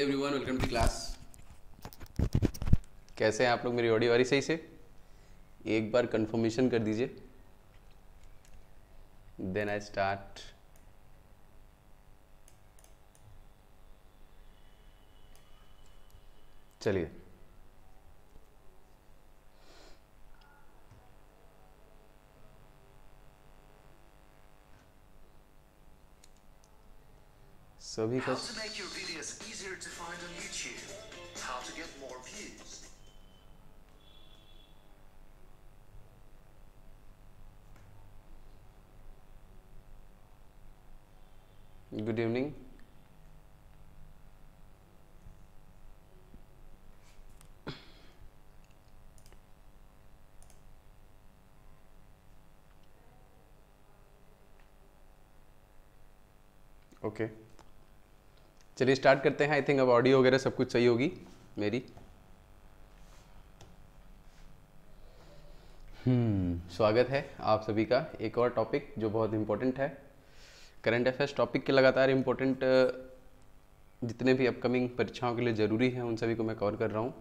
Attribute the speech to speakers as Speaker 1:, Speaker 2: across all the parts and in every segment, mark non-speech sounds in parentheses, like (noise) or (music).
Speaker 1: Everyone welcome to class कैसे हैं आप लोग मेरी ऑडियो आ रही सही से एक बार कंफर्मेशन कर दीजिए देन आई स्टार्ट चलिए सभी का easier to find on YouTube. How to get more views. Good evening. okay चलिए स्टार्ट करते हैं आई थिंक अब ऑडियो वगैरह सब कुछ सही होगी मेरी हम्म स्वागत है आप सभी का एक और टॉपिक जो बहुत इम्पोर्टेंट है करंट अफेयर्स टॉपिक के लगातार इम्पोर्टेंट जितने भी अपकमिंग परीक्षाओं के लिए ज़रूरी है उन सभी को मैं कवर कर रहा हूँ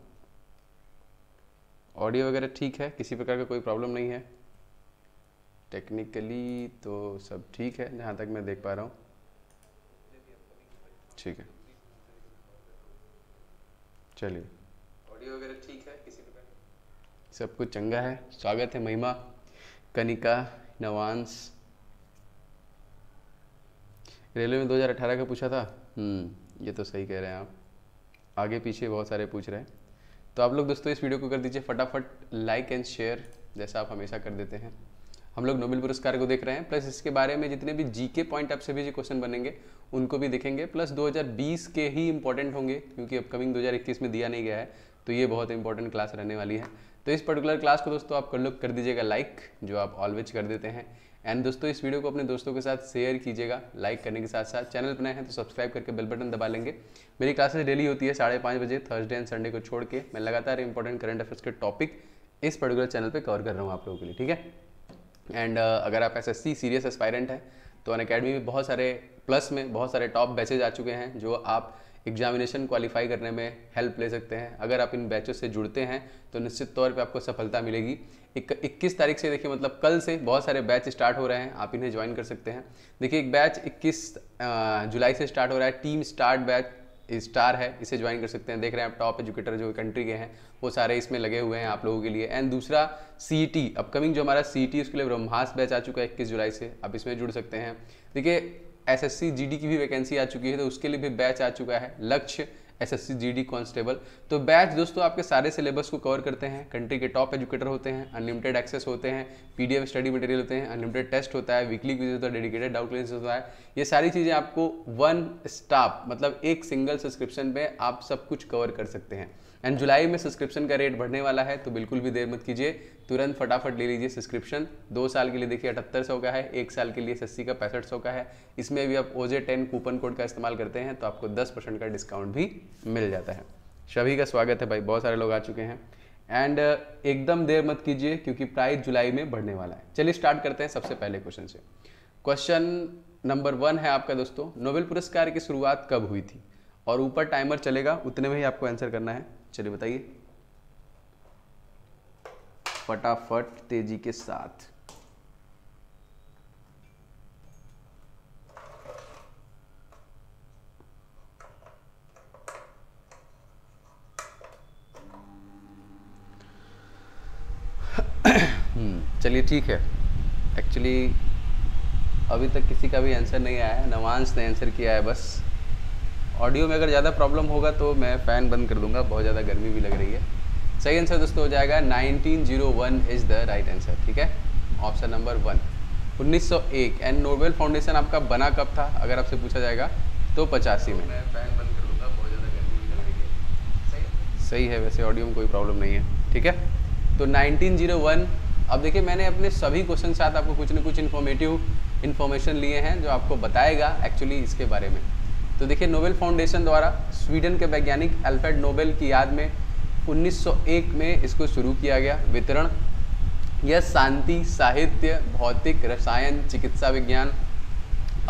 Speaker 1: ऑडियो वगैरह ठीक है किसी प्रकार का कोई प्रॉब्लम नहीं है टेक्निकली तो सब ठीक है जहाँ तक मैं देख पा रहा हूँ ठीक है चलिए ऑडियो वगैरह ठीक है किसी प्रकार सब कुछ चंगा है स्वागत है महिमा कनिका नवांस रेलवे में 2018 का पूछा था हम्म ये तो सही कह रहे हैं आप आगे पीछे बहुत सारे पूछ रहे हैं तो आप लोग दोस्तों इस वीडियो को कर दीजिए फटाफट लाइक एंड शेयर जैसा आप हमेशा कर देते हैं हम लोग नोबेल पुरस्कार को देख रहे हैं प्लस इसके बारे में जितने भी जी के पॉइंट आपसे भी क्वेश्चन बनेंगे उनको भी देखेंगे प्लस 2020 के ही इंपॉर्टेंट होंगे क्योंकि अपकमिंग 2021 में दिया नहीं गया है तो ये बहुत इंपॉर्टेंट क्लास रहने वाली है तो इस पर्टिकुलर क्लास को दोस्तों आप कर कर दीजिएगा लाइक जो आप ऑलवेज कर देते हैं एंड दोस्तों इस वीडियो को अपने दोस्तों के साथ शेयर कीजिएगा लाइक करने के साथ साथ चैनल बनाए हैं तो सब्सक्राइब करके बेल बटन दबा लेंगे मेरी क्लासेस डेली होती है साढ़े पाँच बजे थर्सडे एंड संडे को छोड़ के मैं लगातार इंपॉर्टेंट करंट अफेयर्स के टॉपिक इस पर्टिकुलर चैनल पर कवर कर रहा हूँ आप लोगों के लिए ठीक है एंड uh, अगर आप S S C serious aspirant हैं तो अन अकेडमी में बहुत सारे प्लस में बहुत सारे टॉप बैचेज आ चुके हैं जो आप एग्जामिनेशन क्वालिफाई करने में हेल्प ले सकते हैं अगर आप इन बैचेस से जुड़ते हैं तो निश्चित तौर पे आपको सफलता मिलेगी इक्कीस तारीख से देखिए मतलब कल से बहुत सारे बैच स्टार्ट हो रहे हैं आप इन्हें ज्वाइन कर सकते हैं देखिए एक बैच इक्कीस uh, जुलाई से स्टार्ट हो रहा है टीम स्टार्ट बैच स्टार है इसे ज्वाइन कर सकते हैं देख रहे हैं आप टॉप एजुकेटर जो कंट्री के हैं वो सारे इसमें लगे हुए हैं आप लोगों के लिए एंड दूसरा सी अपकमिंग e जो हमारा सी e उसके लिए ब्रह्मास बैच आ चुका है इक्कीस जुलाई से आप इसमें जुड़ सकते हैं देखिए एस एस की भी वैकेंसी आ चुकी है तो उसके लिए भी बैच आ चुका है Lakshya S G D constable तो बैच दोस्तों आपके सारे सिलेबस को कवर करते हैं कंट्री के टॉप एजुकेटर होते हैं अनलिमिटेड एक्सेस होते हैं पीडीएफ स्टडी मटेरियल होते हैं अनलिमिटेड टेस्ट होता है वीकली क्विज होता है डेडिकेटेड डाउट क्लियरेंस होता है ये सारी चीज़ें आपको वन स्टाफ मतलब एक सिंगल सब्सक्रिप्शन पे आप सब कुछ कवर कर सकते हैं एंड जुलाई में सब्सक्रिप्शन का रेट बढ़ने वाला है तो बिल्कुल भी देर मत कीजिए तुरंत फटाफट ले लीजिए सब्सक्रिप्शन दो साल के लिए देखिए अठहत्तर सौ का है एक साल के लिए सस्सी का पैंसठ सौ का है इसमें भी आप ओजे टेन कूपन कोड का इस्तेमाल करते हैं तो आपको दस परसेंट का डिस्काउंट भी मिल जाता है सभी का स्वागत है भाई बहुत सारे लोग आ चुके हैं एंड एकदम देर मत कीजिए क्योंकि प्राइस जुलाई में बढ़ने वाला है चलिए स्टार्ट करते हैं सबसे पहले क्वेश्चन से क्वेश्चन नंबर वन है आपका दोस्तों नोबेल पुरस्कार की शुरुआत कब हुई थी और ऊपर टाइमर चलेगा उतने में ही आपको आंसर करना है चलिए बताइए फटाफट तेजी के साथ हम्म, चलिए ठीक है एक्चुअली अभी तक किसी का भी आंसर नहीं आया है नवांश ने आंसर किया है बस ऑडियो में अगर ज़्यादा प्रॉब्लम होगा तो मैं फ़ैन बंद कर दूंगा बहुत ज़्यादा गर्मी भी लग रही है सही आंसर दोस्तों हो जाएगा 1901 इज़ द राइट आंसर ठीक है option number one 1901 and Nobel foundation आपका बना कब था अगर आपसे पूछा जाएगा तो पचासी में मैं फ़ैन बंद कर दूंगा बहुत ज़्यादा गर्मी भी लग रही है सही है वैसे ऑडियो में कोई प्रॉब्लम नहीं है ठीक है तो नाइनटीन अब देखिए मैंने अपने सभी क्वेश्चन साथ आपको कुछ ना कुछ इन्फॉर्मेटिव इन्फॉर्मेशन लिए हैं जो आपको बताएगा एक्चुअली इसके बारे में तो देखिए नोबेल फाउंडेशन द्वारा स्वीडन के वैज्ञानिक अल्फ्रेड नोबेल की याद में 1901 में इसको शुरू किया गया वितरण यह शांति साहित्य भौतिक रसायन चिकित्सा विज्ञान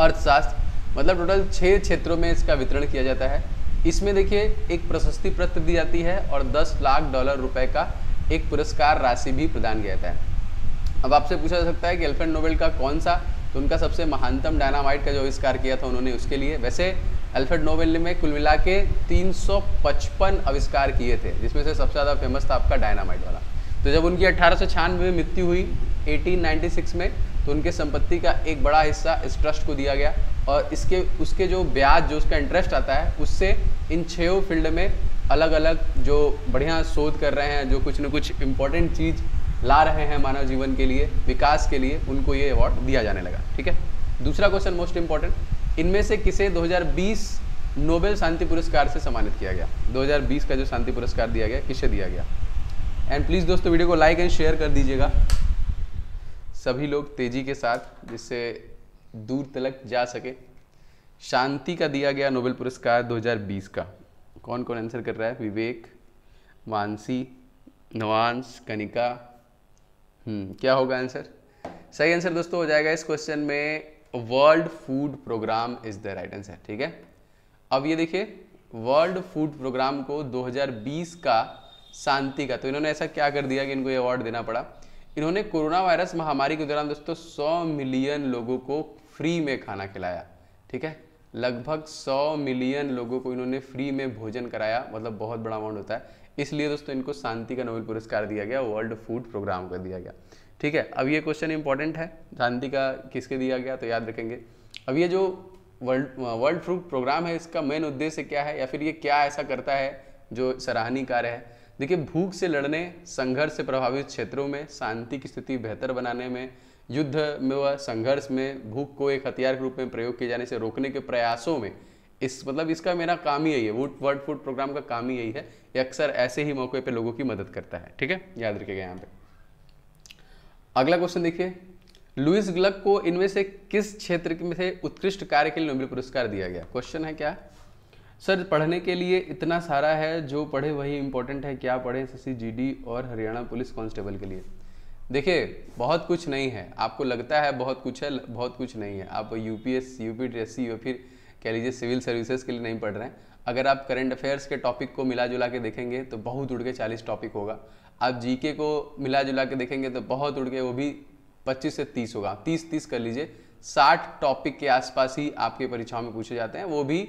Speaker 1: अर्थशास्त्र मतलब टोटल छः क्षेत्रों में इसका वितरण किया जाता है इसमें देखिए एक प्रशस्ति पत्र दी जाती है और 10 लाख डॉलर रुपए का एक पुरस्कार राशि भी प्रदान किया जाता है अब आपसे पूछा जा सकता है कि अल्फ्रेड नोबेल का कौन सा तो उनका सबसे महानतम डायनामाइट का जो आविष्कार किया था उन्होंने उसके लिए वैसे अल्फ्रेड नोबेल ने कुल मिला के 355 आविष्कार किए थे जिसमें से सबसे ज़्यादा फेमस था आपका डायनामाइट वाला तो जब उनकी अट्ठारह में मृत्यु हुई 1896 में तो उनके संपत्ति का एक बड़ा हिस्सा इस ट्रस्ट को दिया गया और इसके उसके जो ब्याज जो उसका इंटरेस्ट आता है उससे इन छो फील्ड में अलग अलग जो बढ़िया शोध कर रहे हैं जो कुछ न कुछ इम्पोर्टेंट चीज़ ला रहे हैं मानव जीवन के लिए विकास के लिए उनको ये अवार्ड दिया जाने लगा ठीक है दूसरा क्वेश्चन मोस्ट इम्पॉर्टेंट इनमें से किसे 2020 नोबेल शांति पुरस्कार से सम्मानित किया गया 2020 का जो शांति पुरस्कार दिया गया किसे दिया गया एंड प्लीज़ दोस्तों वीडियो को लाइक एंड शेयर कर दीजिएगा सभी लोग तेज़ी के साथ जिससे दूर तलक जा सके शांति का दिया गया नोबेल पुरस्कार 2020 का कौन कौन आंसर कर रहा है विवेक मानसी नवांश कनिका हम्म क्या होगा आंसर सही आंसर दोस्तों हो जाएगा इस क्वेश्चन में World Food Programme is the right answer ठीक है अब ये देखिए वर्ल्ड फूड प्रोग्राम को 2020 का शांति का तो इन्होंने ऐसा क्या कर दिया कि इनको ये अवार्ड देना पड़ा इन्होंने कोरोना वायरस महामारी के दौरान दोस्तों 100 मिलियन लोगों को फ्री में खाना खिलाया ठीक है लगभग 100 मिलियन लोगों को इन्होंने फ्री में भोजन कराया मतलब बहुत बड़ा अमाउंट होता है इसलिए दोस्तों इनको शांति का नोबेल पुरस्कार दिया गया वर्ल्ड फूड प्रोग्राम का दिया गया ठीक है अब ये क्वेश्चन इंपॉर्टेंट है शांति का किसके दिया गया तो याद रखेंगे अब ये जो वर्ल्ड वर्ल्ड फ्रूट प्रोग्राम है इसका मेन उद्देश्य क्या है या फिर ये क्या ऐसा करता है जो सराहनीय कार्य है देखिए भूख से लड़ने संघर्ष से प्रभावित क्षेत्रों में शांति की स्थिति बेहतर बनाने में युद्ध में व संघर्ष में भूख को एक हथियार के रूप में प्रयोग किए जाने से रोकने के प्रयासों में इस मतलब इसका मेरा काम ही यही है वुड वर्ल्ड फूड प्रोग्राम का काम ही यही है ये अक्सर ऐसे ही मौके पे लोगों की मदद करता है ठीक है याद रखिएगा यहाँ पे अगला क्वेश्चन देखिए लुइस ग्लक को इनमें से किस क्षेत्र में से उत्कृष्ट कार्य के लिए नोबेल पुरस्कार दिया गया क्वेश्चन है क्या सर पढ़ने के लिए इतना सारा है जो पढ़े वही इंपॉर्टेंट है क्या पढ़े शशि जी और हरियाणा पुलिस कांस्टेबल के लिए देखिए बहुत कुछ नहीं है आपको लगता है बहुत कुछ है बहुत कुछ नहीं है आप यूपीएस यूपीटीएससी या फिर कह लीजिए सिविल सर्विसेज के लिए नहीं पढ़ रहे हैं अगर आप करंट अफेयर्स के टॉपिक को मिला जुला के देखेंगे तो बहुत उड़ के चालीस टॉपिक होगा आप जीके को मिला जुला के देखेंगे तो बहुत उड़ के वो भी पच्चीस से तीस होगा तीस तीस कर लीजिए साठ टॉपिक के आसपास ही आपके परीक्षाओं में पूछे जाते हैं वो भी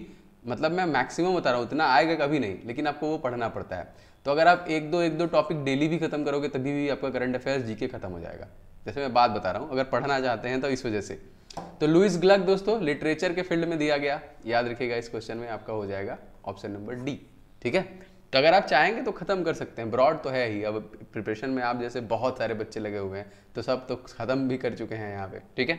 Speaker 1: मतलब मैं मैक्सिमम बता रहा हूँ उतना आएगा कभी नहीं लेकिन आपको वो पढ़ना पड़ता है तो अगर आप एक दो एक दो टॉपिक डेली भी खत्म करोगे तभी भी आपका करंट अफेयर्स जीके खत्म हो जाएगा जैसे मैं बात बता रहा हूँ अगर पढ़ना चाहते हैं तो इस वजह से तो लुइस ग्लग दोस्तों लिटरेचर के फील्ड में दिया गया याद रखिएगा इस क्वेश्चन में आपका हो जाएगा ऑप्शन नंबर डी ठीक है तो अगर आप चाहेंगे तो ख़त्म कर सकते हैं ब्रॉड तो है ही अब प्रिपरेशन में आप जैसे बहुत सारे बच्चे लगे हुए हैं तो सब तो ख़त्म भी कर चुके हैं यहाँ पे ठीक है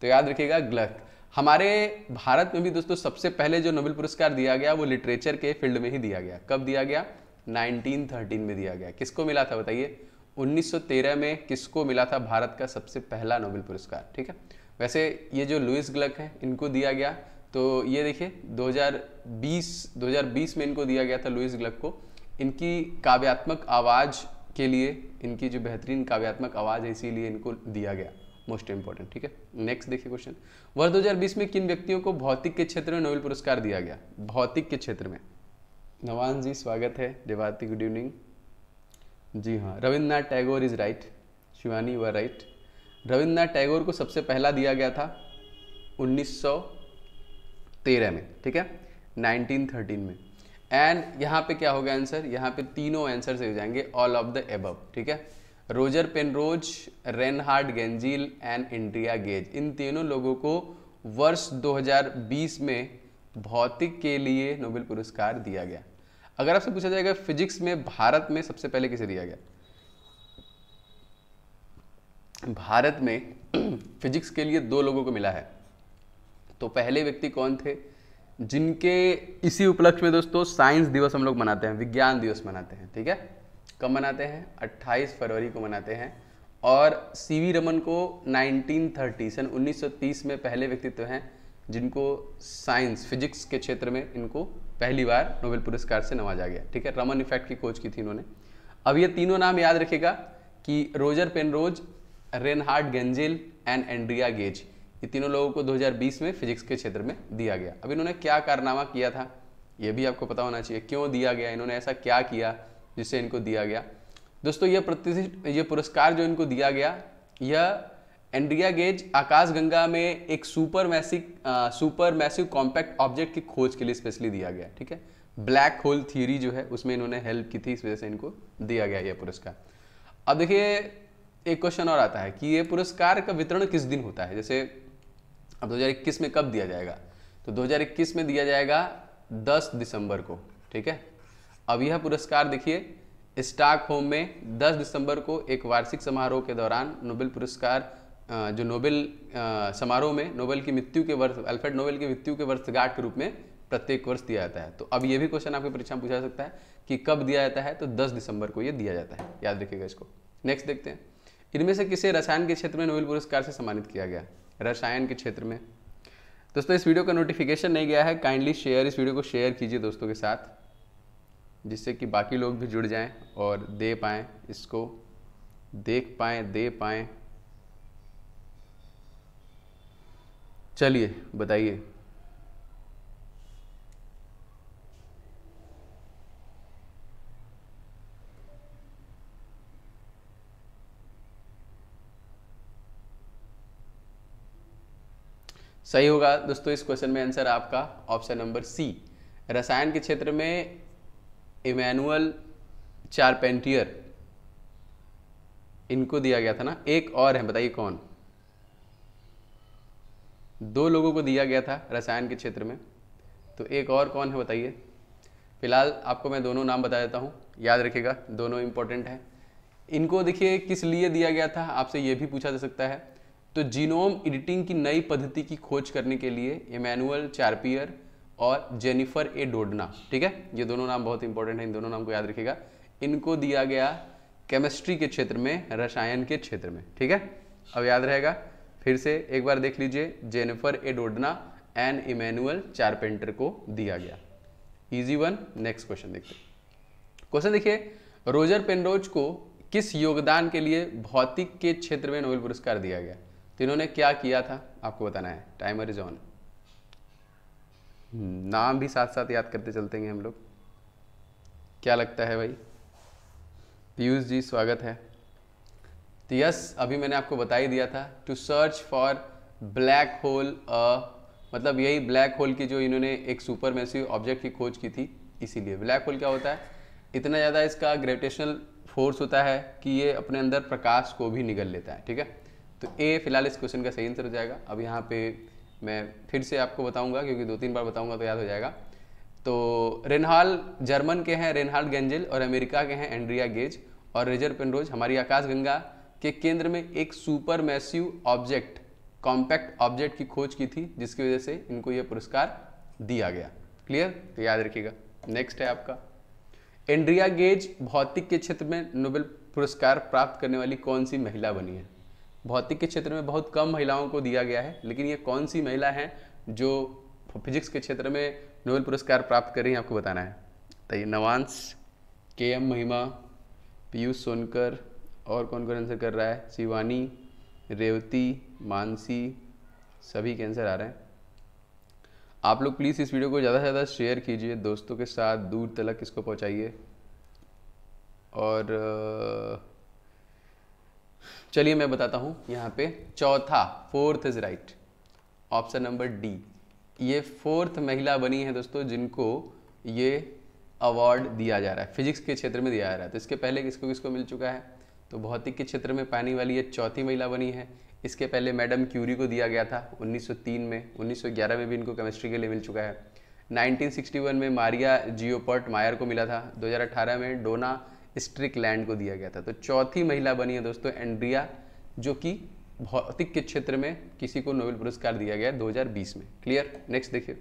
Speaker 1: तो याद रखिएगा ग्लग हमारे भारत में भी दोस्तों सबसे पहले जो नोबेल पुरस्कार दिया गया वो लिटरेचर के फील्ड में ही दिया गया कब दिया गया 1913 में दिया गया किसको मिला था बताइए 1913 में किसको मिला था भारत का सबसे पहला नोबेल पुरस्कार ठीक है वैसे ये जो लुइस ग्लक है इनको दिया गया तो ये देखिए 2020 2020 में इनको दिया गया था लुइस ग्लक को इनकी काव्यात्मक आवाज़ के लिए इनकी जो बेहतरीन काव्यात्मक आवाज़ है इसीलिए इनको दिया गया मोस्ट इंपॉर्टेंट ठीक है नेक्स्ट देखिए क्वेश्चन वर्ष 2020 में किन व्यक्तियों को भौतिक के क्षेत्र में नोबेल पुरस्कार दिया गया भौतिक के क्षेत्र में नवान जी स्वागत है देवाती गुड इवनिंग जी हाँ रविन्द्रनाथ टैगोर इज राइट शिवानी व राइट रविंद्रनाथ टैगोर को सबसे पहला दिया गया था 1913 में ठीक है 1913 में एंड यहाँ पे क्या होगा आंसर यहाँ पे तीनों आंसर से हो जाएंगे ऑल ऑफ द एबव ठीक है Roger Penrose Reinhard Genzel and Andrea Ghez इन तीनों लोगों को वर्ष 2020 में भौतिक के लिए नोबेल पुरस्कार दिया गया अगर आपसे पूछा जाएगा फिजिक्स में भारत में सबसे पहले किसे दिया गया भारत में फिजिक्स के लिए दो लोगों को मिला है तो पहले व्यक्ति कौन थे जिनके इसी उपलक्ष्य में दोस्तों साइंस दिवस हम लोग मनाते हैं विज्ञान दिवस मनाते हैं ठीक है कब मनाते हैं 28 फरवरी को मनाते हैं और सी वी रमन को 1930 सन 1930 में पहले व्यक्तित्व हैं जिनको साइंस फिजिक्स के क्षेत्र में इनको पहली बार नोबेल पुरस्कार से नवाजा गया ठीक है रमन इफेक्ट की खोज की थी इन्होंने अब ये तीनों नाम याद रखेगा कि Roger Penrose Reinhard Genzel and and गेज ये तीनों लोगों को 2020 में फिजिक्स के क्षेत्र में दिया गया अब इन्होंने क्या कारनामा किया था ये भी आपको पता होना चाहिए क्यों दिया गया इन्होंने ऐसा क्या किया जिससे इनको दिया गया दोस्तों ये प्रतिष्ठित ये पुरस्कार जो इनको दिया गया यह एंड्रिया गेज आकाशगंगा में एक super massive super massive compact object की खोज के लिए स्पेशली दिया गया ठीक है ब्लैक होल थ्योरी जो है उसमें इन्होंने हेल्प की थी इस वजह से इनको दिया गया यह पुरस्कार अब देखिए एक क्वेश्चन और आता है कि ये पुरस्कार का वितरण किस दिन होता है जैसे अब 2021 में कब दिया जाएगा तो 2021 में दिया जाएगा 10 दिसंबर को ठीक है अब यह पुरस्कार देखिए स्टाक होम में 10 दिसंबर को एक वार्षिक समारोह के दौरान नोबेल पुरस्कार जो नोबेल समारोह में नोबेल की मृत्यु के वर्ष अल्फ्रेड नोबेल की मृत्यु के वर्षगांठ के रूप में प्रत्येक वर्ष दिया जाता है तो अब यह भी क्वेश्चन आपके परीक्षा में पूछा सकता है कि कब दिया जाता है तो 10 दिसंबर को यह दिया जाता है याद रखिएगा इसको नेक्स्ट देखते हैं इनमें से किसे रसायन के क्षेत्र में नोबेल पुरस्कार से सम्मानित किया गया रसायन के क्षेत्र में दोस्तों इस वीडियो का नोटिफिकेशन नहीं गया है काइंडली शेयर इस वीडियो को शेयर कीजिए दोस्तों के साथ जिससे कि बाकी लोग भी जुड़ जाएं और दे पाएं इसको देख पाएं दे पाएं चलिए बताइए सही होगा दोस्तों इस क्वेश्चन में आंसर आपका ऑप्शन नंबर सी रसायन के क्षेत्र में इमैनुअल चारपेंटियर इनको दिया गया था ना एक और है बताइए कौन दो लोगों को दिया गया था रसायन के क्षेत्र में तो एक और कौन है बताइए फिलहाल आपको मैं दोनों नाम बता देता हूँ याद रखिएगा दोनों इम्पोर्टेंट हैं इनको देखिए किस लिए दिया गया था आपसे ये भी पूछा जा सकता है तो जीनोम एडिटिंग की नई पद्धति की खोज करने के लिए इमैनुअल चार्पियर और जेनिफर ए डोडना ठीक है ये दोनों नाम बहुत इंपॉर्टेंट है इन दोनों नाम को याद रखिएगा इनको दिया गया केमिस्ट्री के क्षेत्र में रसायन के क्षेत्र में ठीक है अब याद रहेगा फिर से एक बार देख लीजिए Jennifer A Doudna and Emmanuelle Charpentier को दिया गया इजी वन नेक्स्ट क्वेश्चन देखते क्वेश्चन देखिए रोजर पेनरोज को किस योगदान के लिए भौतिक के क्षेत्र में नोबेल पुरस्कार दिया गया तो इन्होंने क्या किया था आपको बताना है टाइमर इज ऑन नाम भी साथ साथ याद करते चलते हैं हम लोग क्या लगता है भाई पीयूष जी स्वागत है तो यस अभी मैंने आपको बता ही दिया था to search for black hole मतलब यही ब्लैक होल की जो इन्होंने एक सुपर मैसिव ऑब्जेक्ट की खोज की थी इसीलिए ब्लैक होल क्या होता है इतना ज़्यादा इसका ग्रेविटेशनल फोर्स होता है कि ये अपने अंदर प्रकाश को भी निगल लेता है ठीक है तो ए फिलहाल इस क्वेश्चन का सही आंसर हो जाएगा अब यहाँ पे मैं फिर से आपको बताऊंगा क्योंकि दो तीन बार बताऊंगा तो याद हो जाएगा तो रेनहाल जर्मन के हैं रेनहाल गेंजिल और अमेरिका के हैं एंड्रिया गेज और रेजर पेनरोज हमारी आकाशगंगा के केंद्र में एक super massive object compact object की खोज की थी जिसकी वजह से इनको यह पुरस्कार दिया गया क्लियर तो याद रखिएगा नेक्स्ट है आपका एंड्रिया गेज भौतिक के क्षेत्र में नोबेल पुरस्कार प्राप्त करने वाली कौन सी महिला बनी है भौतिक के क्षेत्र में बहुत कम महिलाओं को दिया गया है लेकिन ये कौन सी महिला हैं जो फिजिक्स के क्षेत्र में नोबेल पुरस्कार प्राप्त कर रही हैं आपको बताना है तो ये नवांश के एम महिमा पीयूष सोनकर और कौन कौन आंसर कर रहा है शिवानी रेवती मानसी सभी के आंसर आ रहे हैं आप लोग प्लीज़ इस वीडियो को ज़्यादा से ज़्यादा शेयर कीजिए दोस्तों के साथ दूर तलक इसको पहुँचाइए और चलिए मैं बताता हूँ यहाँ पे चौथा fourth is right option number D ये फोर्थ महिला बनी है दोस्तों जिनको ये अवार्ड दिया जा रहा है फिजिक्स के क्षेत्र में दिया जा रहा है तो इसके पहले किसको किसको मिल चुका है तो भौतिक के क्षेत्र में पाने वाली ये चौथी महिला बनी है इसके पहले मैडम क्यूरी को दिया गया था 1903 में 1911 में भी इनको केमिस्ट्री के लिए मिल चुका है 1961 में मारिया जियोपर्ट मायर को मिला था 2018 में डोना स्ट्रिक लैंड को दिया गया था तो चौथी महिला बनी है दोस्तों एंड्रिया जो कि भौतिक के क्षेत्र में किसी को नोबेल पुरस्कार दिया गया 2020 में क्लियर नेक्स्ट देखिए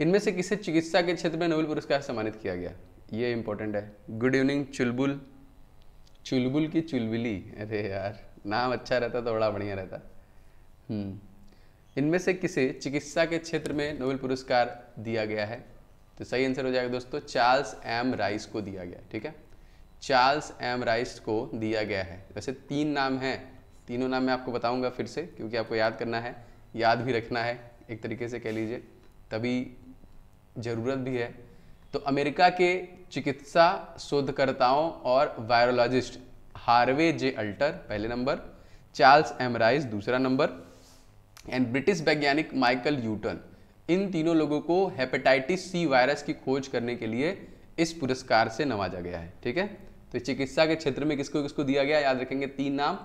Speaker 1: इनमें से किसे चिकित्सा के क्षेत्र में नोबेल पुरस्कार सम्मानित किया गया ये इंपॉर्टेंट है गुड इवनिंग चुलबुल चुलबुल की चुलबुली अरे यार नाम अच्छा रहता तो बड़ा बढ़िया रहता हम्म। इनमें से किसे चिकित्सा के क्षेत्र में नोबेल पुरस्कार दिया गया है तो सही आंसर हो जाएगा दोस्तों चार्ल्स एम राइस को दिया गया ठीक है चार्ल्स एम राइस को दिया गया है वैसे तीन नाम हैं तीनों नाम मैं आपको बताऊंगा फिर से क्योंकि आपको याद करना है याद भी रखना है एक तरीके से कह लीजिए तभी ज़रूरत भी है तो अमेरिका के चिकित्सा शोधकर्ताओं और वायरोलॉजिस्ट हार्वे जे अल्टर पहले नंबर चार्ल्स एम राइस दूसरा नंबर एंड ब्रिटिश वैज्ञानिक माइकल यूटन इन तीनों लोगों को हेपेटाइटिस सी वायरस की खोज करने के लिए इस पुरस्कार से नवाजा गया है ठीक है तो चिकित्सा के क्षेत्र में किसको किसको दिया गया याद रखेंगे तीन नाम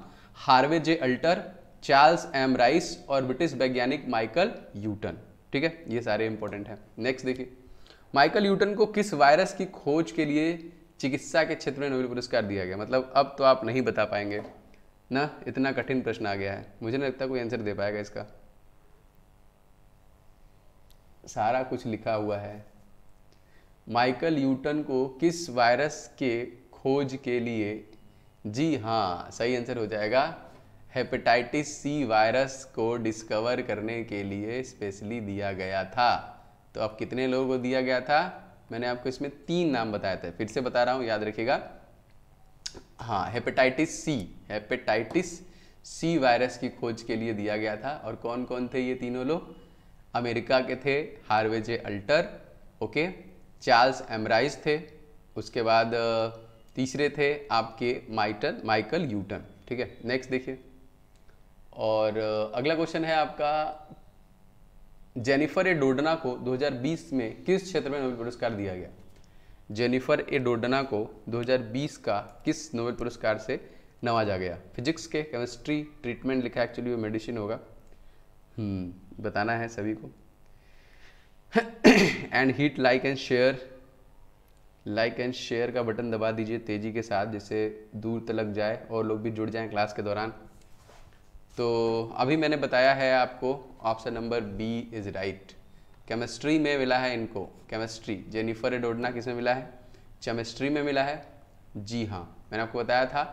Speaker 1: Harvey J Alter Charles M Rice और ब्रिटिश वैज्ञानिक माइकल यूटन ठीक है ये सारे इंपॉर्टेंट हैं नेक्स्ट देखिए माइकल यूटन को किस वायरस की खोज के लिए चिकित्सा के क्षेत्र में नोबेल पुरस्कार दिया गया मतलब अब तो आप नहीं बता पाएंगे ना इतना कठिन प्रश्न आ गया है मुझे नहीं लगता कोई आंसर दे पाएगा इसका सारा कुछ लिखा हुआ है माइकल यूटन को किस वायरस के खोज के लिए जी हाँ सही आंसर हो जाएगा हेपेटाइटिस सी वायरस को डिस्कवर करने के लिए स्पेशली दिया गया था तो अब कितने लोगों को दिया गया था मैंने आपको इसमें तीन नाम बताया था फिर से बता रहा हूँ याद रखिएगा हाँ hepatitis C hepatitis C virus की खोज के लिए दिया गया था और कौन कौन थे ये तीनों लोग अमेरिका के थे Harvey J Alter okay Charles M Rice थे उसके बाद तीसरे थे आपके माइटन माइकल यूटन ठीक है नेक्स्ट देखिए और अगला क्वेश्चन है आपका जेनिफर ए डोडना को 2020 में किस क्षेत्र में नोबेल पुरस्कार दिया गया जेनिफर ए डोडना को 2020 का किस नोबेल पुरस्कार से नवाजा गया फिजिक्स के केमिस्ट्री ट्रीटमेंट लिखा एक्चुअली वो मेडिसिन होगा हम्म, बताना है सभी को and hit like and share like and share का बटन दबा दीजिए तेज़ी के साथ जिससे दूर तक जाए और लोग भी जुड़ जाएं क्लास के दौरान तो अभी मैंने बताया है आपको option number B is right chemistry में मिला है इनको केमिस्ट्री जेनिफर एडोडना किस में मिला है केमिस्ट्री में मिला है जी हाँ मैंने आपको बताया था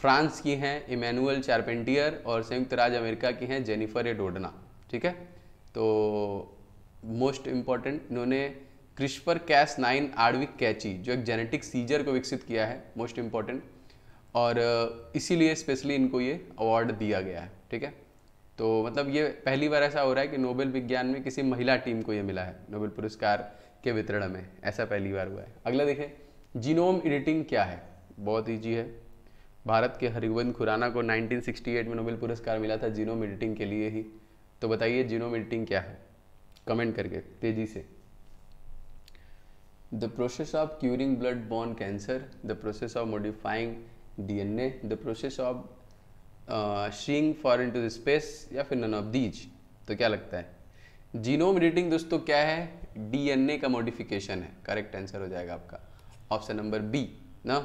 Speaker 1: फ्रांस की हैं इमैनुअल चार्पेंटियर और संयुक्त राज्य अमेरिका की हैं जेनिफर एडोडना ठीक है तो मोस्ट इम्पॉर्टेंट इन्होंने क्रिस्पर कैस नाइन आडविक कैची जो एक जेनेटिक सीजर को विकसित किया है मोस्ट इम्पॉर्टेंट और इसीलिए स्पेशली इनको ये अवार्ड दिया गया है ठीक है तो मतलब ये पहली बार ऐसा हो रहा है कि नोबेल विज्ञान में किसी महिला टीम को ये मिला है नोबेल पुरस्कार के वितरण में ऐसा पहली बार हुआ है अगला देखें जीनोम एडिटिंग क्या है बहुत ईजी है भारत के हरिगोविंद खुराना को 1968 में नोबेल पुरस्कार मिला था जीनोम एडिटिंग के लिए ही तो बताइए जीनोम एडिटिंग क्या है कमेंट करके तेज़ी से the process of curing blood borne cancer, the process of modifying DNA, the process of uh, seeing far into the space या फिर none of these तो क्या लगता है जीनोम एडिटिंग दोस्तों क्या है डीएनए का मॉडिफिकेशन है करेक्ट आंसर हो जाएगा आपका ऑप्शन नंबर बी ना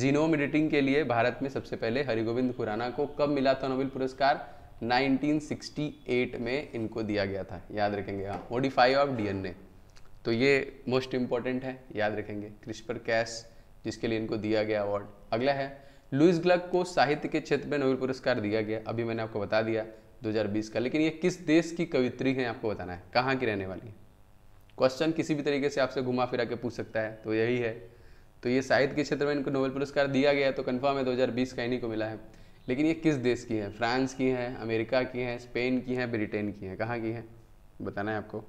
Speaker 1: जीनोम एडिटिंग के लिए भारत में सबसे पहले हरिगोविंद खुराना को कब मिला था नोबेल पुरस्कार 1968 में इनको दिया गया था याद रखेंगे हाँ मॉडिफाई ऑफ डीएनए तो ये मोस्ट इम्पॉर्टेंट है याद रखेंगे क्रिस्पर कैश जिसके लिए इनको दिया गया अवार्ड अगला है लुइस ग्लग को साहित्य के क्षेत्र में नोबेल पुरस्कार दिया गया अभी मैंने आपको बता दिया 2020 का लेकिन ये किस देश की कवित्री हैं आपको बताना है कहाँ की रहने वाली है क्वेश्चन किसी भी तरीके से आपसे घुमा फिरा के पूछ सकता है तो यही है तो ये साहित्य के क्षेत्र में इनको नोबेल पुरस्कार दिया गया तो कन्फर्म है दो का इन्हीं को मिला है लेकिन ये किस देश की है फ्रांस की है अमेरिका की हैं स्पेन की हैं ब्रिटेन की हैं कहाँ की है बताना है आपको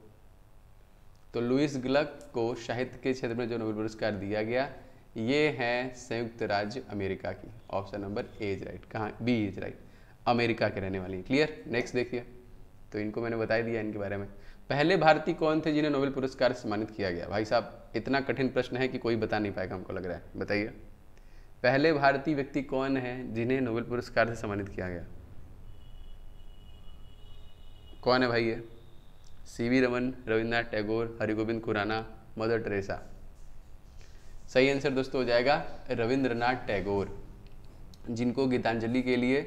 Speaker 1: तो लुइस ग्लक को साहित्य के क्षेत्र में जो नोबेल पुरस्कार दिया गया ये है संयुक्त राज्य अमेरिका की option number A is right कहाँ बी इज राइट अमेरिका के रहने वाली क्लियर नेक्स्ट देखिए तो इनको मैंने बता दिया इनके बारे में पहले भारतीय कौन थे जिन्हें नोबेल पुरस्कार सम्मानित किया गया भाई साहब इतना कठिन प्रश्न है कि कोई बता नहीं पाएगा हमको लग रहा है बताइए पहले भारतीय व्यक्ति कौन है जिन्हें नोबेल पुरस्कार से सम्मानित किया गया कौन है भाई ये सी वी रमन रविन्द्रनाथ टैगोर हरिगोविंद खुराना मदर टेरेसा सही आंसर दोस्तों हो जाएगा रविंद्रनाथ टैगोर जिनको गीतांजलि के लिए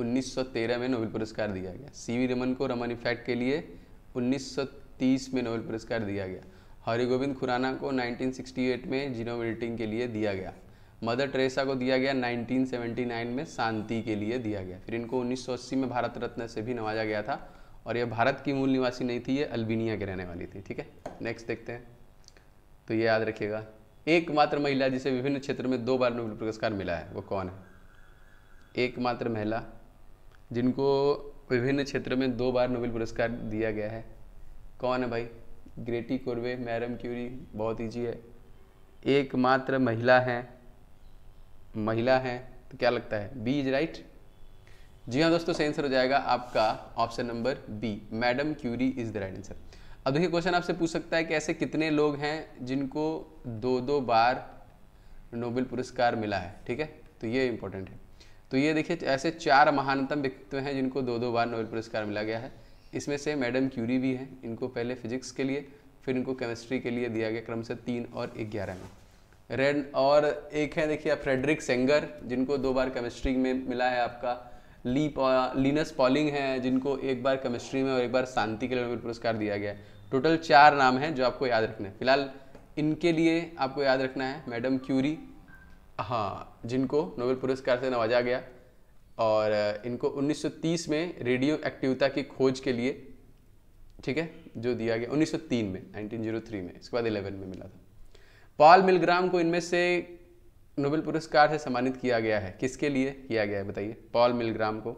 Speaker 1: 1913 में नोबेल पुरस्कार दिया गया सी वी रमन को रमन इफेक्ट के लिए 1930 में नोबेल पुरस्कार दिया गया हरिगोविंद खुराना को 1968 में जीनोम एडिटिंग के लिए दिया गया मदर टेरेसा को दिया गया 1979 में शांति के लिए दिया गया फिर इनको 1980 में भारत रत्न से भी नवाजा गया था और ये भारत की मूल निवासी नहीं थी ये अल्बीनिया के रहने वाली थी ठीक है नेक्स्ट देखते हैं तो ये याद रखिएगा एकमात्र महिला जिसे विभिन्न क्षेत्र में दो बार नोबेल पुरस्कार मिला है वो कौन है एकमात्र महिला जिनको विभिन्न क्षेत्र में दो बार नोबेल पुरस्कार दिया गया है कौन है भाई ग्रेटी कोरवे मैरम क्यूरी बहुत ईजी है एकमात्र महिला हैं महिला हैं तो क्या लगता है बी इज राइट जी हाँ दोस्तों सही आंसर हो जाएगा आपका option number B madam Curie is the right answer अब देखिए क्वेश्चन आपसे पूछ सकता है कि ऐसे कितने लोग हैं जिनको दो दो बार नोबेल पुरस्कार मिला है ठीक है तो ये इम्पोर्टेंट है तो ये देखिए ऐसे चार महानतम व्यक्तित्व हैं जिनको दो दो बार नोबेल पुरस्कार मिला गया है इसमें से मैडम क्यूरी भी हैं इनको पहले फिजिक्स के लिए फिर इनको केमिस्ट्री के लिए दिया गया क्रम से तीन और ग्यारह में रेड और एक है देखिए फ्रेडरिक सेंगर जिनको दो बार केमिस्ट्री में मिला है आपका ली लीनस पॉलिंग हैं जिनको एक बार केमिस्ट्री में और एक बार शांति के लिए नोबेल पुरस्कार दिया गया है टोटल चार नाम हैं जो आपको याद रखना है फिलहाल इनके लिए आपको याद रखना है मैडम क्यूरी हाँ जिनको नोबेल पुरस्कार से नवाजा गया और इनको 1930 में रेडियो एक्टिवता की खोज के लिए ठीक है जो दिया गया 1903 में 1903 में इसके बाद 11 में मिला था पॉल मिलग्राम को इनमें से नोबेल पुरस्कार से सम्मानित किया गया है किसके लिए किया गया है बताइए पॉल मिलग्राम को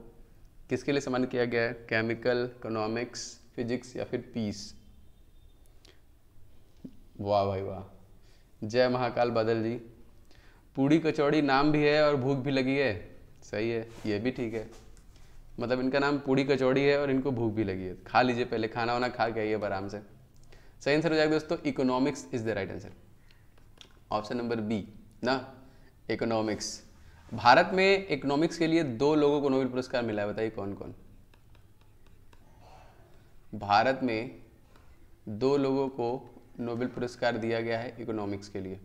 Speaker 1: किसके लिए सम्मानित किया गया है केमिकल इकोनॉमिक्स फिजिक्स या फिर पीस वाह भाई वाह जय महाकाल बादल जी पूड़ी कचौड़ी नाम भी है और भूख भी लगी है सही है ये भी ठीक है मतलब इनका नाम पूड़ी कचौड़ी है और इनको भूख भी लगी है खा लीजिए पहले खाना वाना खा के आइए आराम से सही आंसर हो जाएगा दोस्तों economics is the right answer option number B ना इकोनॉमिक्स भारत में इकोनॉमिक्स के लिए दो लोगों को नोबेल पुरस्कार मिला है बताइए कौन कौन भारत में दो लोगों को नोबेल पुरस्कार दिया गया है इकोनॉमिक्स के लिए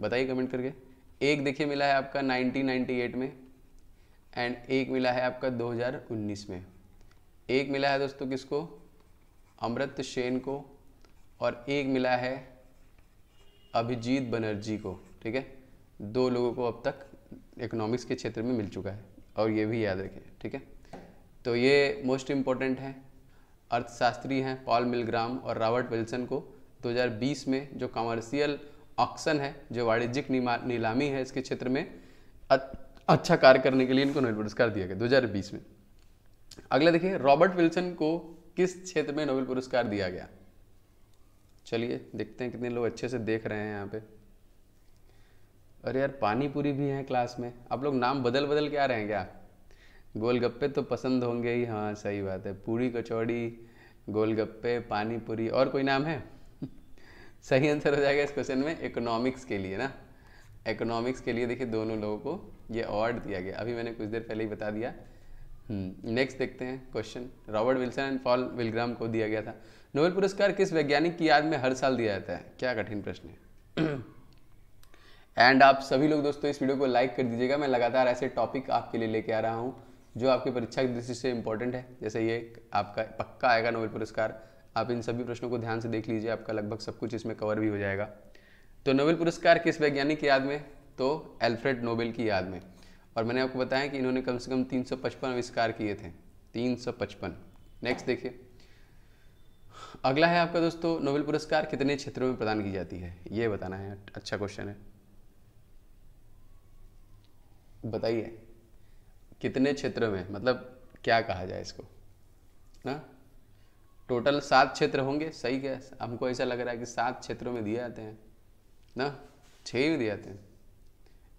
Speaker 1: बताइए कमेंट करके एक देखिए मिला है आपका 1998 में एंड एक मिला है आपका 2019 में एक मिला है दोस्तों किसको अमृत सेन को और एक मिला है अभिजीत बनर्जी को ठीक है दो लोगों को अब तक इकोनॉमिक्स के क्षेत्र में मिल चुका है और ये भी याद रखें ठीक है तो ये मोस्ट इम्पॉर्टेंट हैं अर्थशास्त्री हैं पॉल मिलग्राम और रॉबर्ट विल्सन को 2020 में जो कमर्शियल ऑक्शन है जो वाणिज्यिक नीलामी है इसके क्षेत्र में अच्छा कार्य करने के लिए इनको नोबेल पुरस्कार दिया गया 2020 में अगला देखिए रॉबर्ट विल्सन को किस क्षेत्र में नोबेल पुरस्कार दिया गया चलिए देखते हैं कितने लोग अच्छे से देख रहे हैं यहाँ पे अरे यार पानी पूरी भी है क्लास में आप लोग नाम बदल बदल के आ रहे हैं क्या गोलगप्पे तो पसंद होंगे ही हाँ सही बात है पूरी कचौड़ी गोलगप्पे पानी पूरी और कोई नाम है (laughs) सही आंसर हो जाएगा इस क्वेश्चन में इकोनॉमिक्स के लिए ना इकोनॉमिक्स के लिए देखिए दोनों लोगों को ये अवार्ड दिया गया अभी मैंने कुछ देर पहले ही बता दिया नेक्स्ट हम्म, देखते हैं question Robert Wilson and Paul Milgrom को दिया गया था नोबेल पुरस्कार किस वैज्ञानिक की याद में हर साल दिया जाता है क्या कठिन प्रश्न है (clears throat) एंड आप सभी लोग दोस्तों इस वीडियो को लाइक कर दीजिएगा मैं लगातार ऐसे टॉपिक आपके लिए लेके आ रहा हूँ जो आपकी परीक्षा की दृष्टि से इंपॉर्टेंट है जैसे ये आपका पक्का आएगा नोबेल पुरस्कार आप इन सभी प्रश्नों को ध्यान से देख लीजिए आपका लगभग सब कुछ इसमें कवर भी हो जाएगा तो नोबेल पुरस्कार किस वैज्ञानिक की याद में तो एल्फ्रेड नोबेल की याद में और मैंने आपको बताया कि इन्होंने कम से कम 355 आविष्कार किए थे 355 नेक्स्ट देखिए अगला है आपका दोस्तों नोबेल पुरस्कार कितने क्षेत्रों में प्रदान की जाती है ये बताना है अच्छा क्वेश्चन है बताइए कितने क्षेत्र में मतलब क्या कहा जाए इसको ना टोटल सात क्षेत्र होंगे सही क्या हमको ऐसा लग रहा है कि सात क्षेत्रों में दिए जाते हैं ना छः में दिए जाते हैं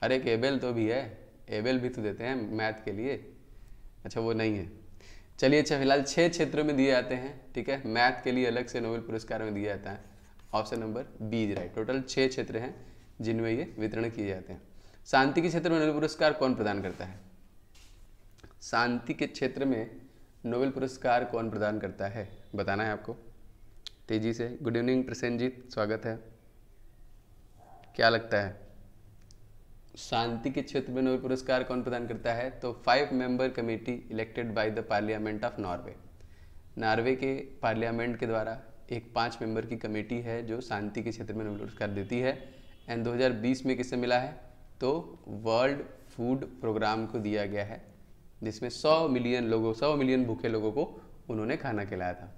Speaker 1: अरे एक एबेल तो भी है एबेल भी तो देते हैं मैथ के लिए अच्छा वो नहीं है चलिए अच्छा फिलहाल छः क्षेत्रों में दिए जाते हैं ठीक है मैथ के लिए अलग से नोबेल पुरस्कार में दिया जाता है option number B right total छः क्षेत्र हैं जिनमें ये वितरण किए जाते हैं शांति के क्षेत्र में नोबेल पुरस्कार कौन प्रदान करता है शांति के क्षेत्र में नोबेल पुरस्कार कौन प्रदान करता है बताना है आपको तेजी से गुड इवनिंग प्रसेनजीत स्वागत है क्या लगता है शांति के क्षेत्र में नोबेल पुरस्कार कौन प्रदान करता है तो five member committee elected by the parliament of Norway Norway के पार्लियामेंट के द्वारा एक पाँच मेंबर की कमेटी है जो शांति के क्षेत्र में नोबेल पुरस्कार देती है एंड 2020 में किसे मिला है तो वर्ल्ड फूड प्रोग्राम को दिया गया है जिसमें 100 मिलियन लोगों 100 मिलियन भूखे लोगों को उन्होंने खाना खिलाया था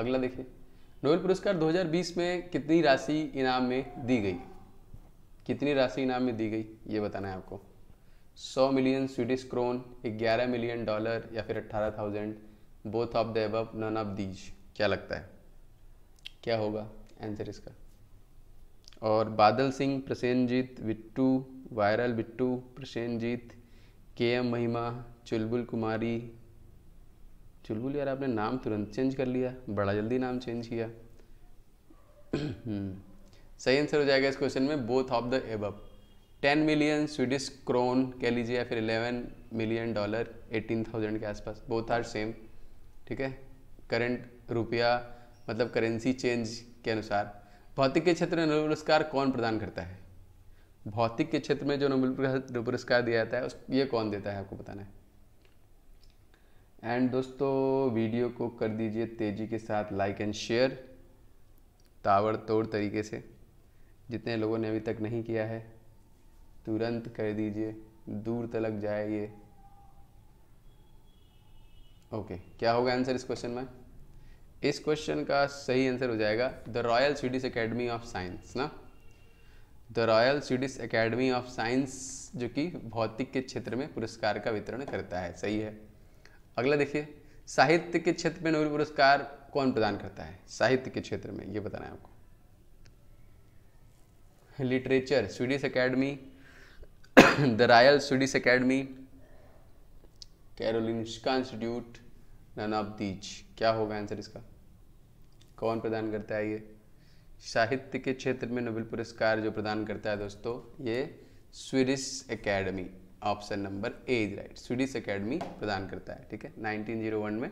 Speaker 1: अगला देखिए नोबेल पुरस्कार 2020 में कितनी राशि इनाम में दी गई कितनी राशि इनाम में दी गई ये बताना है आपको 100 million Swedish krona 11 million dollar या फिर 18,000 both of the above none of these क्या लगता है क्या होगा आंसर इसका और बादल सिंह प्रसेनजीत विट्टू वायरल बिट्टू प्रसेनजीत के एम महिमा चुलबुल कुमारी चुलबुल यार आपने नाम तुरंत चेंज कर लिया बड़ा जल्दी नाम चेंज किया हम्म। सही आंसर हो जाएगा इस क्वेश्चन में both of the above 10 million Swedish krona कह लीजिए या फिर 11 मिलियन डॉलर 18,000 के आसपास बोथ आर सेम ठीक है करंट रुपया मतलब करेंसी चेंज के अनुसार भौतिक के क्षेत्र में नोबेल पुरस्कार कौन प्रदान करता है भौतिक के क्षेत्र में जो नोबेल पुरस्कार दिया जाता है उस ये कौन देता है आपको बताना है एंड दोस्तों वीडियो को कर दीजिए तेज़ी के साथ लाइक एंड शेयर ताबड़तोड़ तोड़ तरीके से जितने लोगों ने अभी तक नहीं किया है तुरंत कर दीजिए दूर तलक जाए ये ओके क्या होगा आंसर इस क्वेश्चन में इस क्वेश्चन का सही आंसर हो जाएगा the royal Swedish academy of science ना the royal Swedish academy of science जो कि भौतिक के क्षेत्र में पुरस्कार का वितरण करता है सही है अगला देखिए साहित्य के क्षेत्र में नोबेल पुरस्कार कौन प्रदान करता है साहित्य के क्षेत्र में ये बताना है आपको literature Swedish academy the royal Swedish academy Karolinska institute none of these क्या होगा आंसर इसका कौन प्रदान करता है ये साहित्य के क्षेत्र में नोबेल पुरस्कार जो प्रदान करता है दोस्तों ये Swedish academy option number A is right Swedish academy प्रदान करता है ठीक है 1901 में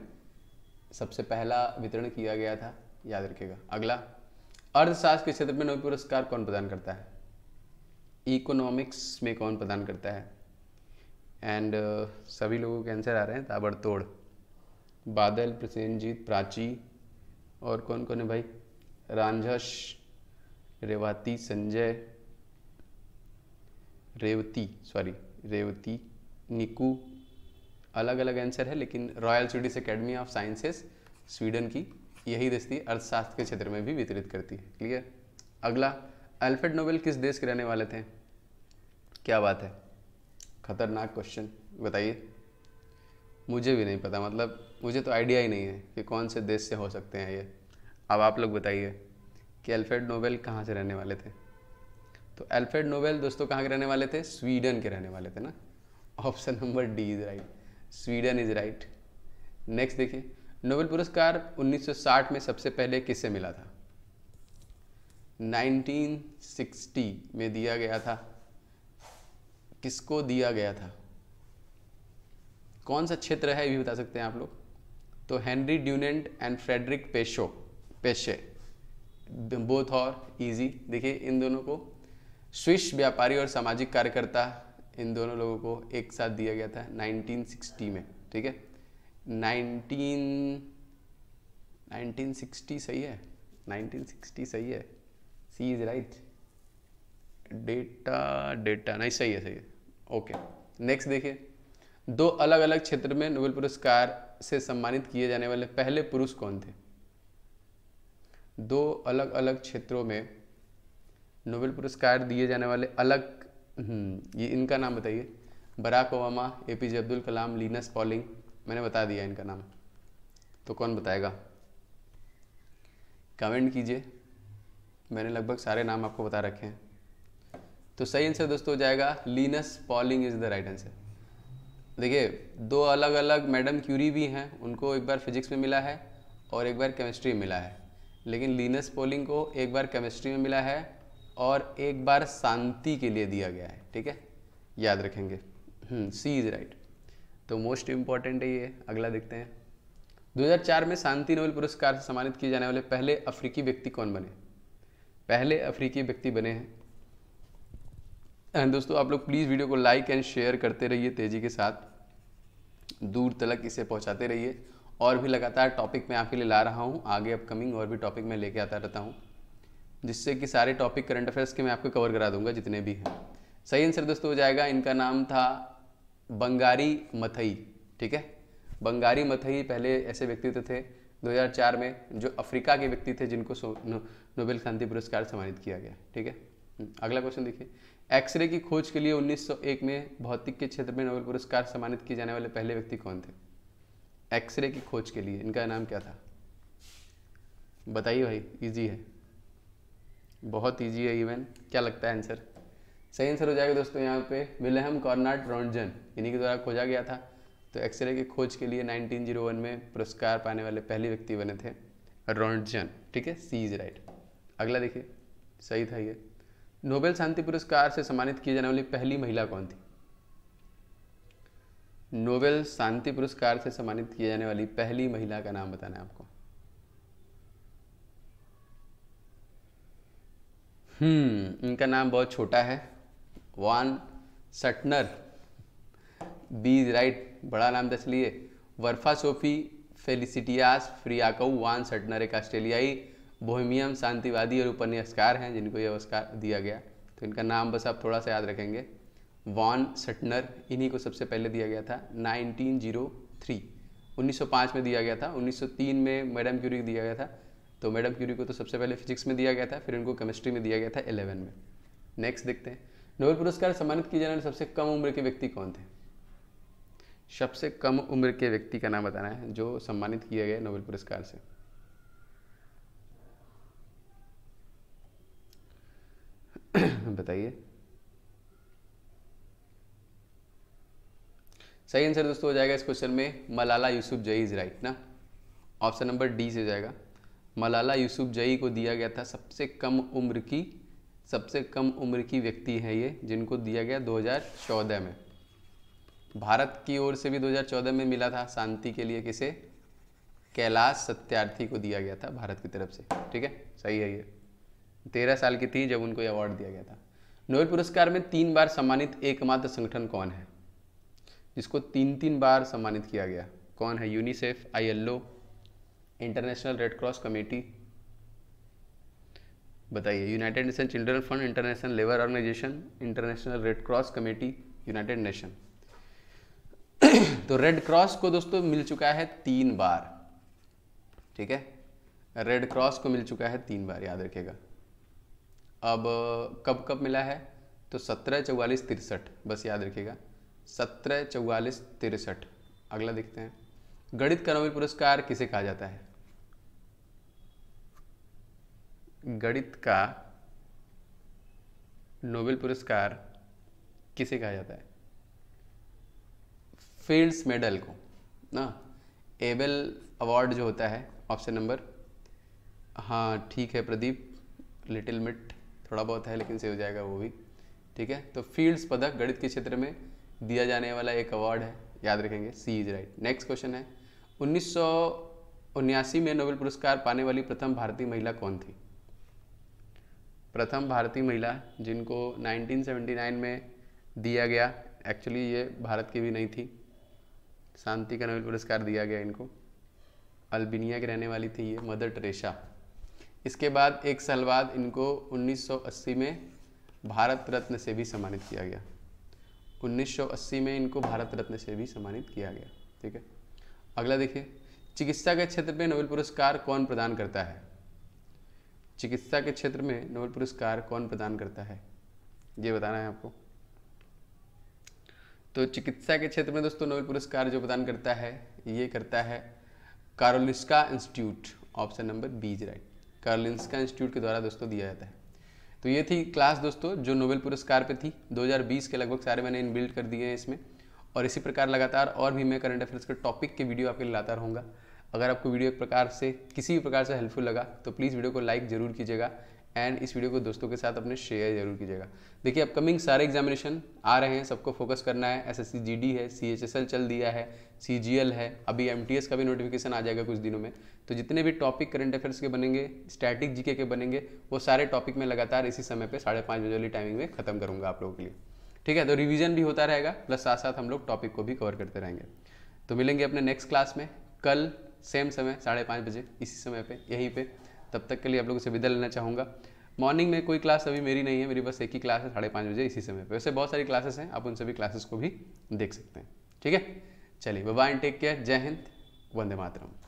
Speaker 1: सबसे पहला वितरण किया गया था याद रखिएगा अगला अर्थशास्त्र के क्षेत्र में नोबेल पुरस्कार कौन प्रदान करता है इकोनॉमिक्स में कौन प्रदान करता है एंड uh, सभी लोगों के आंसर आ रहे हैं ताबड़तोड़ बादल प्रसेंजीत प्राची और कौन कौन है भाई रांझश रेवाती संजय रेवती सॉरी रेवती निकू अलग अलग आंसर है लेकिन royal Swedish academy of sciences Sweden की यही दृष्टि अर्थशास्त्र के क्षेत्र में भी वितरित करती है क्लियर अगला अल्फ्रेड नोबेल किस देश के रहने वाले थे क्या बात है खतरनाक क्वेश्चन बताइए मुझे भी नहीं पता मतलब मुझे तो आइडिया ही नहीं है कि कौन से देश से हो सकते हैं ये अब आप लोग बताइए कि अल्फ्रेड नोबेल कहाँ से रहने वाले थे तो अल्फ्रेड नोबेल दोस्तों कहाँ के रहने वाले थे स्वीडन के रहने वाले थे ना option number D is right Sweden is right next देखिए नोबेल पुरस्कार 1960 में सबसे पहले किससे मिला था 1960 में दिया गया था किसको दिया गया था कौन सा क्षेत्र है ये भी बता सकते हैं आप लोग तो Henry Dunant and Frederic Passy Passy both और इजी देखिए इन दोनों को स्विश व्यापारी और सामाजिक कार्यकर्ता इन दोनों लोगों को एक साथ दिया गया था 1960 में ठीक है 19 1960 सही है 1960 सही है C is right data data नहीं सही है सही है ओके नेक्स्ट देखिए दो अलग अलग क्षेत्र में नोबेल पुरस्कार से सम्मानित किए जाने वाले पहले पुरुष कौन थे दो अलग अलग क्षेत्रों में नोबेल पुरस्कार दिए जाने वाले अलग हम्म, ये इनका नाम बताइए Barack Obama A P J Abdul Kalam Linus Pauling मैंने बता दिया इनका नाम तो कौन बताएगा कमेंट कीजिए मैंने लगभग सारे नाम आपको बता रखे हैं तो सही आंसर दोस्तों हो जाएगा Linus Pauling is the right answer देखिए दो अलग अलग मैडम क्यूरी भी हैं उनको एक बार फिजिक्स में मिला है और एक बार केमिस्ट्री में मिला है लेकिन लीनस पोलिंग को एक बार केमिस्ट्री में मिला है और एक बार शांति के लिए दिया गया है ठीक है याद रखेंगे सी इज़ राइट तो मोस्ट इम्पॉर्टेंट है ये अगला देखते हैं 2004 में शांति नोबेल पुरस्कार से सम्मानित किए जाने वाले पहले अफ्रीकी व्यक्ति कौन बने पहले अफ्रीकी व्यक्ति बने हैं एंड दोस्तों आप लोग प्लीज़ वीडियो को लाइक एंड शेयर करते रहिए तेज़ी के साथ दूर तलक इसे पहुँचाते रहिए और भी लगातार टॉपिक मैं आपके लिए ला रहा हूँ आगे अपकमिंग और भी टॉपिक मैं लेके आता रहता हूँ जिससे कि सारे टॉपिक करंट अफेयर्स के मैं आपको कवर करा दूंगा जितने भी हैं सही आंसर दोस्तों हो जाएगा इनका नाम था बंगारी मथई ठीक है बंगारी मथई पहले ऐसे व्यक्तित्व तो थे 2004 में जो अफ्रीका के व्यक्ति थे जिनको नोबेल शांति पुरस्कार सम्मानित किया गया ठीक है अगला क्वेश्चन देखिए एक्सरे की खोज के लिए 1901 में भौतिक के क्षेत्र में नोबेल पुरस्कार सम्मानित किए जाने वाले पहले व्यक्ति कौन थे एक्सरे की खोज के लिए इनका नाम क्या था बताइए भाई इजी है बहुत इजी है इवन क्या लगता है आंसर सही आंसर हो जाएगा दोस्तों यहाँ पे विलहम कॉर्नार्ड रॉन्जन इन्हीं के द्वारा खोजा गया था तो एक्सरे की खोज के लिए 1901 में पुरस्कार पाने वाले पहले व्यक्ति बने थे रॉन्जन ठीक है सी इज राइट अगला देखिए सही था ये नोबेल शांति पुरस्कार से सम्मानित की जाने वाली पहली महिला कौन थी नोबेल शांति पुरस्कार से सम्मानित किए जाने वाली पहली महिला का नाम बताना है आपको हम्म इनका नाम बहुत छोटा है वान सटनर बी राइट बड़ा नाम दस लिए वर्फा सोफी फेलिसिटियास फ्रियाकऊ वान सटनर एक ऑस्ट्रेलियाई बोहिमियम शांतिवादी और उपन्यासकार हैं जिनको ये अवस्कार दिया गया तो इनका नाम बस आप थोड़ा सा याद रखेंगे वॉन सटनर इन्हीं को सबसे पहले दिया गया था 1903 1905 में दिया गया था 1903 में मैडम क्यूरी को दिया गया था तो मैडम क्यूरी को तो सबसे पहले फिजिक्स में दिया गया था फिर उनको केमिस्ट्री में दिया गया था एलेवन में नेक्स्ट देखते हैं नोबेल पुरस्कार सम्मानित किए जाने सबसे कम उम्र के व्यक्ति कौन थे सबसे कम उम्र के व्यक्ति का नाम बताना है जो सम्मानित किया गया नोबेल पुरस्कार से (coughs) बताइए सही आंसर दोस्तों हो जाएगा इस क्वेश्चन में Malala Yousafzai is right ना ऑप्शन नंबर डी से जाएगा मलाला यूसुफ जई को दिया गया था सबसे कम उम्र की सबसे कम उम्र की व्यक्ति है ये जिनको दिया गया 2014 में भारत की ओर से भी 2014 में मिला था शांति के लिए किसे कैलाश सत्यार्थी को दिया गया था भारत की तरफ से ठीक है सही है ये तेरह साल की थी जब उनको अवार्ड दिया गया था नोबेल पुरस्कार में तीन बार सम्मानित एकमात्र संगठन कौन है जिसको तीन तीन बार सम्मानित किया गया कौन है UNICEF I O international red cross committee बताइए united nation children fund international labour organisation international red cross committee united nation तो रेड क्रॉस को दोस्तों मिल चुका है तीन बार ठीक है रेड क्रॉस को मिल चुका है तीन बार याद रखेगा अब कब कब मिला है तो सत्रह चौवालीस तिरसठ बस याद रखिएगा सत्रह चौवालीस तिरसठ अगला देखते हैं गणित का नोबेल पुरस्कार किसे कहा जाता है गणित का नोबेल पुरस्कार किसे कहा जाता है फील्ड्स मेडल को ना एबल अवार्ड जो होता है ऑप्शन नंबर हाँ ठीक है प्रदीप लिटिल मिट थोड़ा बहुत है लेकिन से हो जाएगा वो भी ठीक है तो फील्ड्स पदक गणित के क्षेत्र में दिया जाने वाला एक अवार्ड है याद रखेंगे C is right next question है उन्नीस में नोबेल पुरस्कार पाने वाली प्रथम भारतीय महिला कौन थी प्रथम भारतीय महिला जिनको 1979 में दिया गया एक्चुअली ये भारत की भी नहीं थी शांति का नोबेल पुरस्कार दिया गया इनको अल्बिनिया की रहने वाली थी ये मदर टेरेसा इसके बाद एक साल बाद इनको 1980 में भारत रत्न से भी सम्मानित किया गया 1980 में इनको भारत रत्न से भी सम्मानित किया गया ठीक है अगला देखिए चिकित्सा के क्षेत्र में नोबेल पुरस्कार कौन प्रदान करता है चिकित्सा के क्षेत्र में नोबेल पुरस्कार कौन प्रदान करता है ये बताना है आपको तो चिकित्सा के क्षेत्र में दोस्तों नोबेल पुरस्कार जो प्रदान करता है ये करता है Karolinska institute option number B is right Karolinska institute के द्वारा दोस्तों दिया जाता है तो ये थी क्लास दोस्तों जो नोबेल पुरस्कार पे थी 2020 के लगभग सारे मैंने इनबिल्ड कर दिए हैं इसमें और इसी प्रकार लगातार और भी मैं करंट अफेयर्स के टॉपिक के वीडियो आपके लिए लाता रहूँगा अगर आपको वीडियो एक प्रकार से किसी भी प्रकार से हेल्पफुल लगा तो प्लीज़ वीडियो को लाइक ज़रूर कीजिएगा एंड इस वीडियो को दोस्तों के साथ अपने शेयर जरूर कीजिएगा देखिए अपकमिंग सारे एग्जामिनेशन आ रहे हैं सबको फोकस करना है एस एस है सी चल दिया है सी है अभी एम का भी नोटिफिकेशन आ जाएगा कुछ दिनों में तो जितने भी टॉपिक करंट अफेयर्स के बनेंगे स्टैटिक जीके के बनेंगे वो सारे टॉपिक में लगातार इसी समय पर साढ़े पाँच बजे वाली टाइमिंग में खत्म करूंगा आप लोगों के लिए ठीक है तो रिविजन भी होता रहेगा प्लस साथ साथ हम लोग टॉपिक को भी कवर करते रहेंगे तो मिलेंगे अपने नेक्स्ट क्लास में कल सेम समय साढ़े पाँच बजे इसी समय पर यहीं पर तब तक के लिए आप लोगों से विदा लेना चाहूँगा मॉर्निंग में कोई क्लास अभी मेरी नहीं है मेरी बस एक ही क्लास है साढ़े पाँच बजे इसी समय पर वैसे बहुत सारी क्लासेस हैं आप उन सभी क्लासेस को भी देख सकते हैं ठीक है चलिए बाय एंड टेक केयर जय हिंद वंदे मातरम